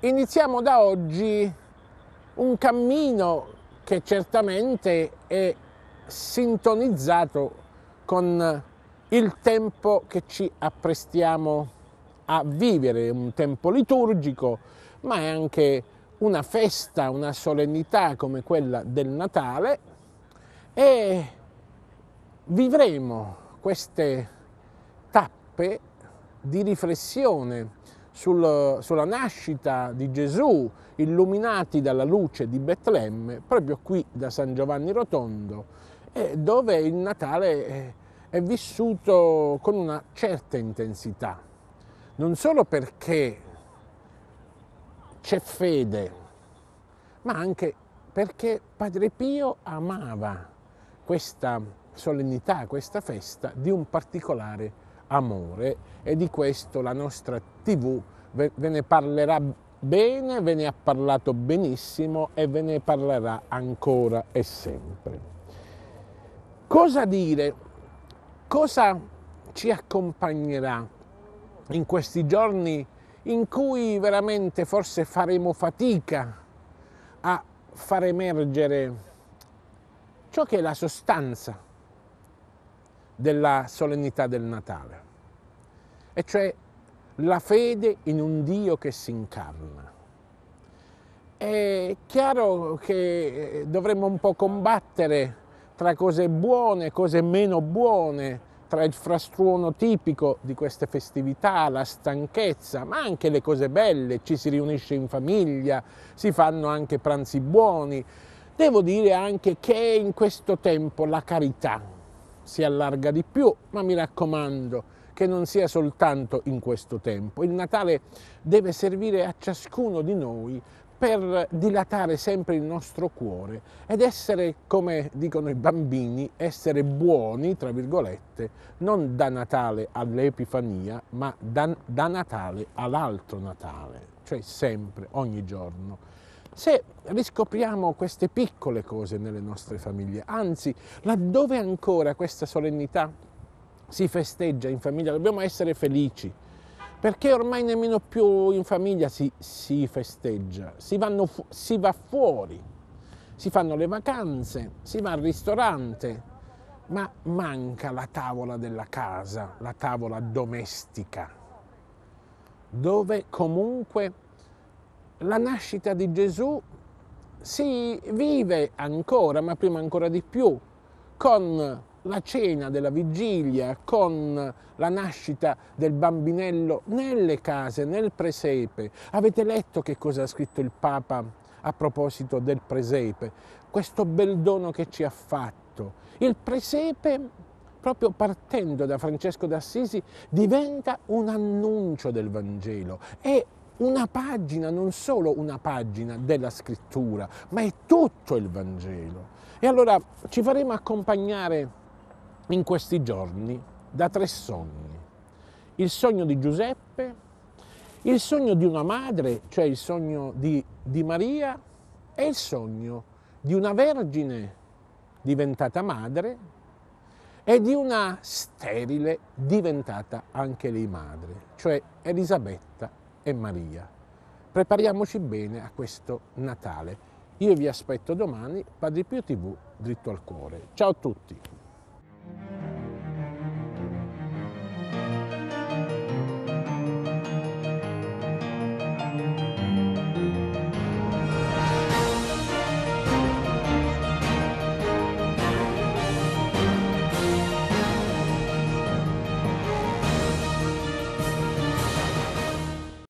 iniziamo da oggi un cammino che certamente è sintonizzato con il tempo che ci apprestiamo a vivere, un tempo liturgico, ma è anche una festa, una solennità come quella del Natale e vivremo queste tappe di riflessione sul, sulla nascita di Gesù, illuminati dalla luce di Betlemme, proprio qui da San Giovanni Rotondo, dove il Natale è vissuto con una certa intensità, non solo perché c'è fede, ma anche perché Padre Pio amava questa solennità, questa festa di un particolare tempo amore e di questo la nostra tv ve ne parlerà bene, ve ne ha parlato benissimo e ve ne parlerà ancora e sempre. Cosa dire? Cosa ci accompagnerà in questi giorni in cui veramente forse faremo fatica a far emergere ciò che è la sostanza della solennità del Natale, e cioè la fede in un Dio che si incarna. È chiaro che eh, dovremmo un po' combattere tra cose buone e cose meno buone, tra il frastuono tipico di queste festività, la stanchezza, ma anche le cose belle, ci si riunisce in famiglia, si fanno anche pranzi buoni. Devo dire anche che in questo tempo la carità, si allarga di più, ma mi raccomando che non sia soltanto in questo tempo. Il Natale deve servire a ciascuno di noi per dilatare sempre il nostro cuore ed essere, come dicono i bambini, essere buoni, tra virgolette, non da Natale all'Epifania, ma da, da Natale all'altro Natale, cioè sempre, ogni giorno se riscopriamo queste piccole cose nelle nostre famiglie, anzi laddove ancora questa solennità si festeggia in famiglia, dobbiamo essere felici, perché ormai nemmeno più in famiglia si, si festeggia, si, fu- si va fuori, si fanno le vacanze, si va al ristorante, ma manca la tavola della casa, la tavola domestica, dove comunque la nascita di Gesù si vive ancora, ma prima ancora di più, con la cena della vigilia, con la nascita del bambinello nelle case, nel presepe. Avete letto che cosa ha scritto il Papa a proposito del presepe? Questo bel dono che ci ha fatto. Il presepe, proprio partendo da Francesco d'Assisi, diventa un annuncio del Vangelo, è una pagina, non solo una pagina della scrittura, ma è tutto il Vangelo. E allora ci faremo accompagnare in questi giorni da tre sogni. Il sogno di Giuseppe, il sogno di una madre, cioè il sogno di, di Maria, e il sogno di una vergine diventata madre e di una sterile diventata anche lei madre, cioè Elisabetta e Maria. Prepariamoci bene a questo Natale. Io vi aspetto domani, Padre Pio TV, dritto al cuore. Ciao a tutti!